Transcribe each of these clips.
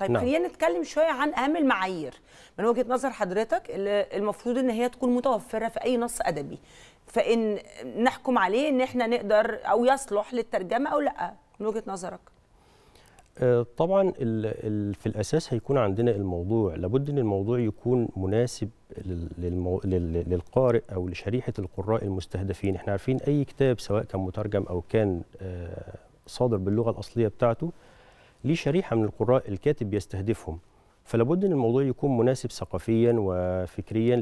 طيب نعم. خلينا نتكلم شويه عن اهم المعايير من وجهه نظر حضرتك اللي المفروض ان هي تكون متوفره في اي نص ادبي فان نحكم عليه ان احنا نقدر او يصلح للترجمه او لا من وجهه نظرك آه، طبعا في الاساس هيكون عندنا الموضوع لابد ان الموضوع يكون مناسب للقارئ او لشريحه القراء المستهدفين احنا عارفين اي كتاب سواء كان مترجم او كان آه، صادر باللغه الاصليه بتاعته ليه شريحه من القراء الكاتب بيستهدفهم فلابد ان الموضوع يكون مناسب ثقافيا وفكريا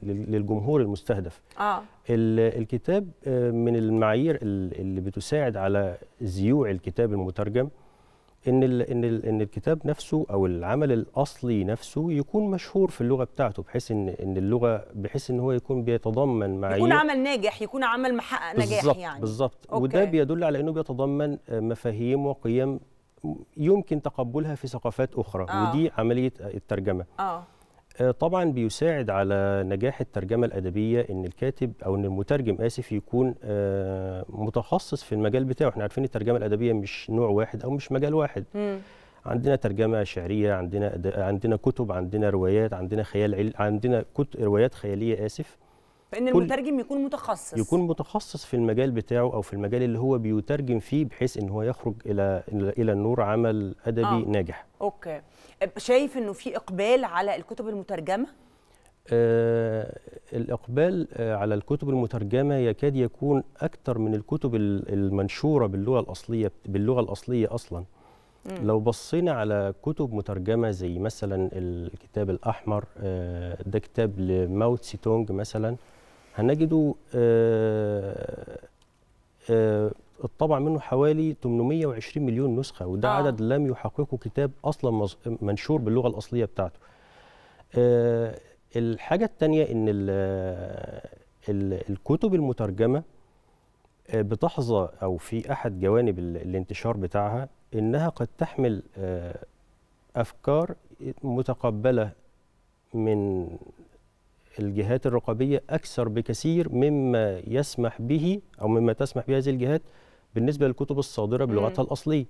للجمهور المستهدف آه. الكتاب آه، من المعايير اللي بتساعد على زيوع الكتاب المترجم ان الـ ان الـ ان الكتاب نفسه او العمل الاصلي نفسه يكون مشهور في اللغه بتاعته بحيث ان ان اللغه بحيث ان هو يكون بيتضمن معايير يكون عمل ناجح يكون عمل محقق نجاح يعني بالظبط وده بيدل على انه بيتضمن آه، مفاهيم وقيم يمكن تقبلها في ثقافات اخرى آه. ودي عمليه الترجمه آه. آه، طبعا بيساعد على نجاح الترجمه الادبيه ان الكاتب او ان المترجم اسف يكون آه، متخصص في المجال بتاعه احنا عارفين الترجمه الادبيه مش نوع واحد او مش مجال واحد م. عندنا ترجمه شعريه عندنا عندنا كتب عندنا روايات عندنا خيال عندنا كت... روايات خياليه اسف فان المترجم يكون متخصص يكون متخصص في المجال بتاعه او في المجال اللي هو بيترجم فيه بحيث ان هو يخرج الى الى النور عمل ادبي آه. ناجح اوكي شايف انه في اقبال على الكتب المترجمه آه الإقبال آه على الكتب المترجمة يكاد يكون أكثر من الكتب المنشورة باللغة الأصلية باللغة الأصلية أصلا مم. لو بصينا على كتب مترجمة زي مثلا الكتاب الأحمر آه ده كتاب لماو تسي تونج مثلا هنجده الطبع آه، آه، منه حوالي 820 مليون نسخة وده آه. عدد لم يحققه كتاب أصلا منشور باللغة الأصلية بتاعته آه، الحاجة الثانية إن ال ال الكتب المترجمة بتحظى أو في أحد جوانب الانتشار بتاعها إنها قد تحمل أفكار متقبلة من الجهات الرقابية أكثر بكثير مما يسمح به أو مما تسمح به هذه الجهات بالنسبة للكتب الصادرة بلغتها الأصلية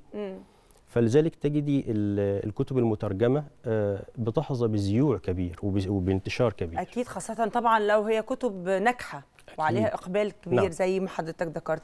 فلذلك تجدي الكتب المترجمه آه، بتحظى بزيوع كبير وبانتشار كبير اكيد خاصه طبعا لو هي كتب ناجحه وعليها اقبال كبير نعم. زي ما حضرتك ذكرت